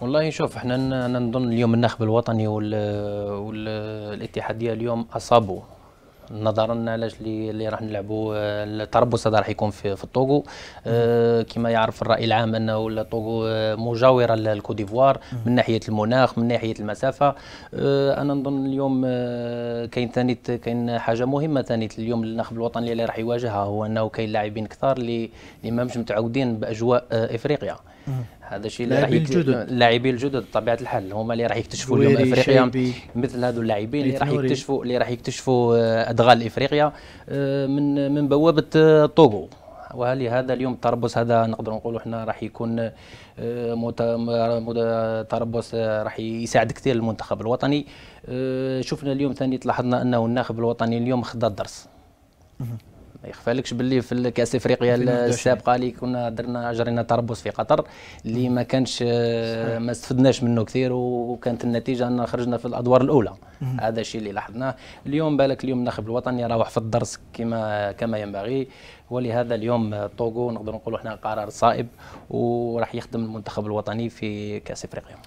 والله شوف احنا انا نظن اليوم النخب الوطني والاتحاديه اليوم اصابوا نظرا علاش اللي راح نلعبوا التربص هذا راح يكون في, في الطوغو اه كما يعرف الراي العام انه الطوغو آه، مجاوره للكوت ديفوار من ناحيه المناخ من ناحيه المسافه اه انا نظن اليوم آه، كاين ثاني كاين حاجه مهمه ثاني اليوم النخب الوطني اللي راح يواجهها هو انه كاين لاعبين كثار اللي اللي ما مش متعودين باجواء آه، افريقيا هذا الشيء اللي راح الجدد اللاعبين الجدد بطبيعه الحال هما اللي راح يكتشفوا اليوم افريقيا مثل هذو اللاعبين اللي راح يكتشفوا اللي راح يكتشفوا آه، ادغال افريقيا آه، من من بوابه آه، طوغو ولهذا اليوم التربص هذا نقدر نقولوا احنا راح يكون تربص راح يساعد كثير المنتخب الوطني شفنا اليوم ثاني تلاحظنا انه الناخب الوطني اليوم خدا الدرس ما يخفالكش باللي في الكاس افريقيا السابقه اللي كنا درنا جرينا تربص في قطر اللي ما كانش آه، ما استفدناش منه كثير وكانت النتيجه ان خرجنا في الادوار الاولى هذا الشيء اللي لاحظناه اليوم بالك اليوم الناخب الوطني يروح في الدرس كما كما ينبغي ولهذا اليوم آه، طوغو نقدر نقولوا احنا قرار صائب وراح يخدم المنتخب الوطني في كاس افريقيا